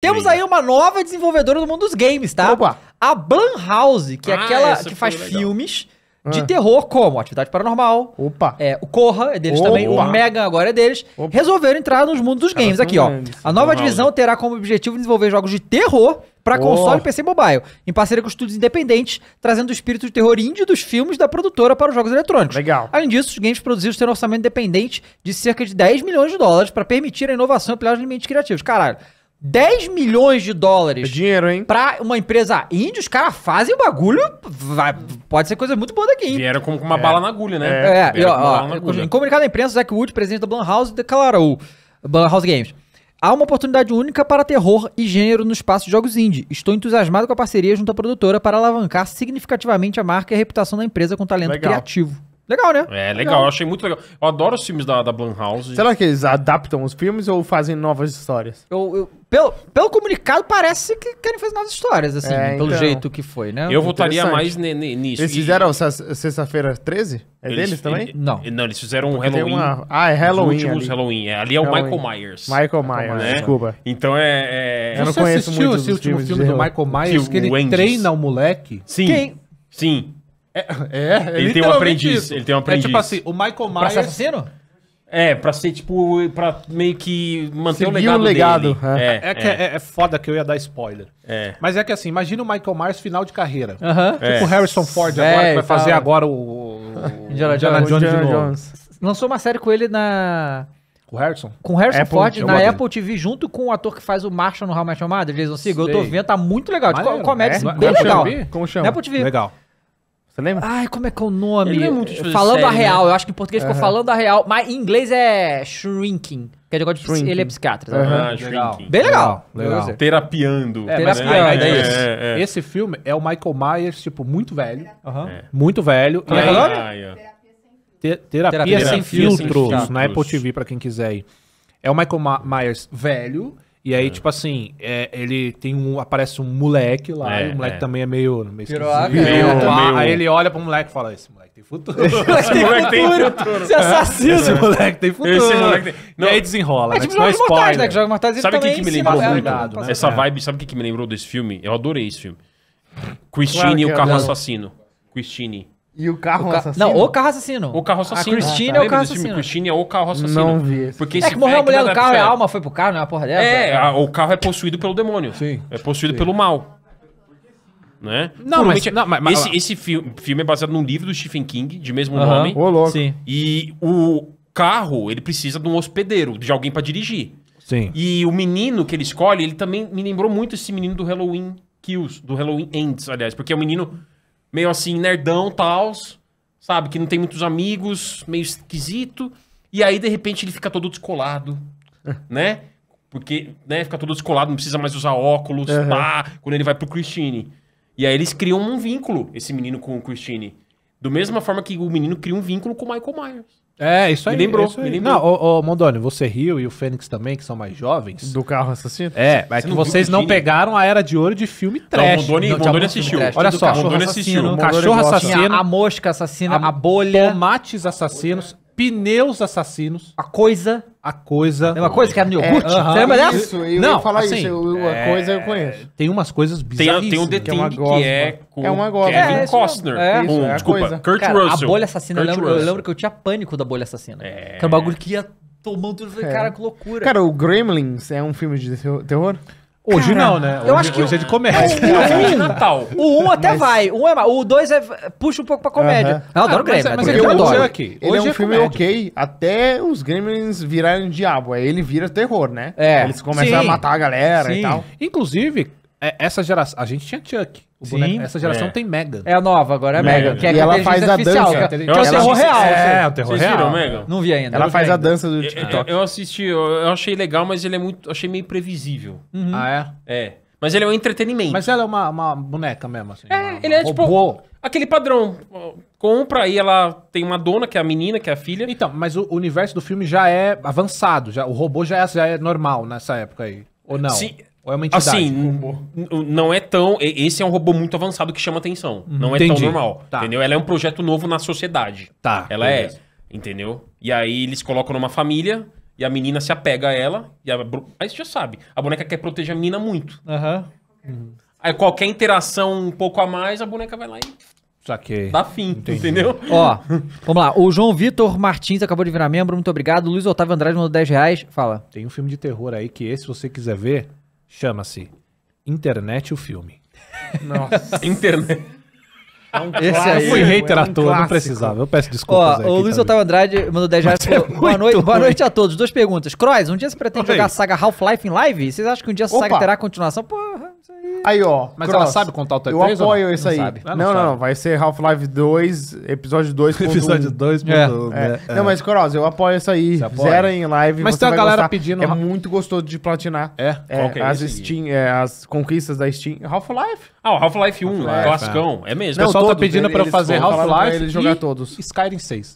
Temos aí uma nova desenvolvedora do mundo dos games, tá? Opa. A Blumhouse, que é ah, aquela que faz legal. filmes de ah. terror, como Atividade Paranormal. Opa. É, o Corra é deles Opa. também, o Megan agora é deles. Opa. Resolveram entrar nos mundos dos games aqui, ó. A nova divisão terá como objetivo desenvolver jogos de terror para oh. console console, PC e mobile, em parceria com estudos independentes, trazendo o espírito de terror índio dos filmes da produtora para os jogos eletrônicos. Legal. Além disso, os games produzidos terão um orçamento independente de cerca de 10 milhões de dólares para permitir a inovação e ampliar os limites criativos. Caralho. 10 milhões de dólares. É dinheiro, hein? Pra uma empresa índia, os caras fazem o bagulho. Vai, pode ser coisa muito boa daqui. Vieram como com uma é. bala na agulha, né? É, e, ó, ó em comunicado à imprensa, Zach Wood, presidente da Blumhouse, declarou: Blumhouse Games. Há uma oportunidade única para terror e gênero no espaço de jogos indie. Estou entusiasmado com a parceria junto à produtora para alavancar significativamente a marca e a reputação da empresa com talento Legal. criativo. Legal, né? É, legal. legal. Eu achei muito legal. Eu adoro os filmes da, da Blumhouse. Será que eles adaptam os filmes ou fazem novas histórias? Eu, eu pelo, pelo comunicado, parece que querem fazer novas histórias, assim, é, pelo então. jeito que foi, né? Eu votaria mais nisso. Eles fizeram Sexta-feira 13? É eles, deles também? Ele, não. Não, eles fizeram um Halloween. Uma... Ah, é Halloween. Os últimos ali. Halloween. É, ali é o Halloween. Michael Myers. Michael Myers, né? desculpa. Então é. é... Eu não Você conheço assistiu muito esse último filme do Michael Myers que, que ele treina o moleque? Sim. Sim. É, é, é ele é tem um aprendiz. Isso. Ele tem um aprendiz. É tipo assim, o Michael Myers. Pra ser É, pra ser tipo. pra meio que manter Seguir o legado. legado dele. É. É, é, que é. é. é foda que eu ia dar spoiler. É. Mas é que assim, imagina o Michael Myers final de carreira. Uh -huh. Tipo é. o Harrison Ford agora, que vai tá. fazer agora o. Indiana Jones, Jones, Jones. Lançou uma série com ele na. Com o Harrison? Com o Harrison Apple, Ford na Apple TV, junto com o ator que faz o Marshall no How I Met Your Mother, Jason Segel. Eu tô vendo, tá muito legal. Tipo, Maneiro, comédia, é? Assim, bem Como legal. Chama? Como chama? Na Apple TV. Legal. Você lembra? Ai, como é que é o nome? Ele não é muito tipo falando série, a né? real, né? eu acho que em português ficou falando a real, mas em inglês é shrinking. Que é negócio de shrinking. ele é psiquiatra. Uhum. Ah, legal. Bem legal. legal. legal. Terapiando. É, Terapiando. Né? É, é, Esse filme é o Michael Myers, tipo, muito velho. Uhum. Muito velho. Como é que é o Terapia, terapia, sem, terapia sem filtros, na Apple TV, pra quem quiser aí. É o Michael Ma Myers velho e aí, é. tipo assim, é, ele tem um. Aparece um moleque lá, é, e o moleque é. também é meio. meio, meio, Aí ele olha pro moleque e fala: Esse moleque tem futuro. Esse moleque tem futuro. Esse assassino. Esse moleque tem futuro. Esse moleque tem. Não. E aí desenrola. É tipo né? Jogos Mortais, né? Que Mortais Sabe o que, que me lembrou? Ligado, né? Essa é. vibe, sabe o que, que me lembrou desse filme? Eu adorei esse filme. Christine e o carro assassino. Christine. E o carro o ca... assassino? Não, o carro assassino. O carro assassino. A Christine é ah, tá. é o carro assassino. Christine é o carro assassino. Não vi. Porque é que morreu a mulher do carro, é a alma foi pro carro, não é a porra dela? É, a, o carro é possuído pelo demônio. Sim. É possuído sim. pelo mal. Né? Não, mas, não, mas, esse, esse filme, filme, é baseado num livro do Stephen King, de mesmo uh -huh. nome. Ô, louco. Sim. E o carro, ele precisa de um hospedeiro, de alguém para dirigir. Sim. E o menino que ele escolhe, ele também me lembrou muito esse menino do Halloween Kills, do Halloween Ends, aliás, porque é um menino meio assim, nerdão, tal, sabe? Que não tem muitos amigos, meio esquisito. E aí, de repente, ele fica todo descolado, né? Porque, né, fica todo descolado, não precisa mais usar óculos, uhum. pá, quando ele vai pro Christine. E aí eles criam um vínculo, esse menino com o Christine. Do mesma forma que o menino cria um vínculo com o Michael Myers. É, isso aí. Me lembrou, me lembrou. Não, ô, ô, Mondoni, você riu e o Fênix também, que são mais jovens. Do carro assassino? É, mas é que vocês não pegaram a era de ouro de filme trash. Não, Mondoni, não, Mondoni assistiu. Olha só, Mondoni assassino, assistiu. Cachorro assassino. A mosca assassina, a, bolha. Tomates assassinos. Pneus Assassinos. A coisa. A coisa. É uma coisa que era é no iogurte? É, uh -huh. Você lembra dessa? Isso, eu não, ia falar assim, isso. Eu, é... a coisa eu conheço. Tem umas coisas bizarras. Tem, um detalhe que, é é com é uma gosma. Kevin é, é Costner. É, isso, um, é desculpa, coisa. Kurt Cara, Russell. A bolha assassina, eu lembro, eu lembro que eu tinha pânico da bolha assassina. É. Que era um bagulho que ia tomando tudo. É. Cara, que loucura. Cara, o Gremlins é um filme de terror? Hoje Cara, não, né? Hoje, eu acho que hoje é de comédia. É, o, um filme de Natal. O 1 um até mas... vai. O 1 um é 2 é, puxa um pouco pra comédia. Uh -huh. Eu adoro ah, Gremlins. Mas, é- mas, mas é eu adoro. É Aqui. Ele é um é filme comédia. ok até os Gremlins virarem diabo. Aí ele vira terror, né? É. Eles começam Sim. a matar a galera Sim. e tal. Inclusive, essa geração... A gente tinha Chuck. Boneco, essa geração é. tem mega. É a nova, agora é Mega. Que é e ela faz a dança. Que, que é o terror real. Assim. É, o terror Vocês real. Viram, Megan? Não vi ainda. Ela faz a dança do é, é, TikTok. Eu, eu assisti, eu, achei legal, mas ele é muito. achei meio previsível. Uhum. Ah, é? É. Mas ele é um entretenimento. Mas ela é uma, uma boneca mesmo, assim. É, uma, ele é tipo. Aquele padrão. Compra, aí ela tem uma dona, que é a menina, que é a filha. Então, mas o universo do filme já é avançado. Já, o robô já é, já é normal nessa época aí. Ou não? Sim, ou é uma entidade? Assim, não é tão. Esse é um robô muito avançado que chama atenção. Uhum, não é entendi. tão normal. Tá. Entendeu? Ela é um projeto novo na sociedade. Tá. Ela é, beleza. é. Entendeu? E aí eles colocam numa família. E a menina se apega a ela. E a, aí você já sabe. A boneca quer proteger a menina muito. Uhum. Aí qualquer interação um pouco a mais, a boneca vai lá e Saquei. Dá fim, Entendi. entendeu? Ó, vamos lá. O João Vitor Martins acabou de virar membro, muito obrigado. Luiz Otávio Andrade mandou 10 reais. Fala. Tem um filme de terror aí que esse, se você quiser ver, Chama-se Internet o Filme. Nossa. Internet. É um Esse eu fui é hater à toa, não precisava. Eu peço desculpas. Ó, o Luiz tá Otávio Andrade mandou 10 reais. É boa, noite, boa noite a todos. Duas perguntas. Crois, um dia você pretende Oi. jogar a saga Half-Life em live? Vocês acham que um dia essa saga terá continuação? Porra. Aí, ó. Mas Cross, ela sabe contar o Eu 3 apoio isso aí. Sabe. Não, não, não, não, Vai ser Half-Life 2, episódio 2. episódio 2. É. É. Né? Não, mas Cross, eu apoio isso aí. Zera em live. Mas tem a galera gostar. pedindo. É muito gostoso de platinar. É. é, é as Steam, é, as conquistas da Steam. Half-Life. Ah, o Half-Life 1, Half classicão. É, é mesmo. O pessoal tá pedindo pra eu fazer Half-Life. Eles jogar todos. Skyrim 6.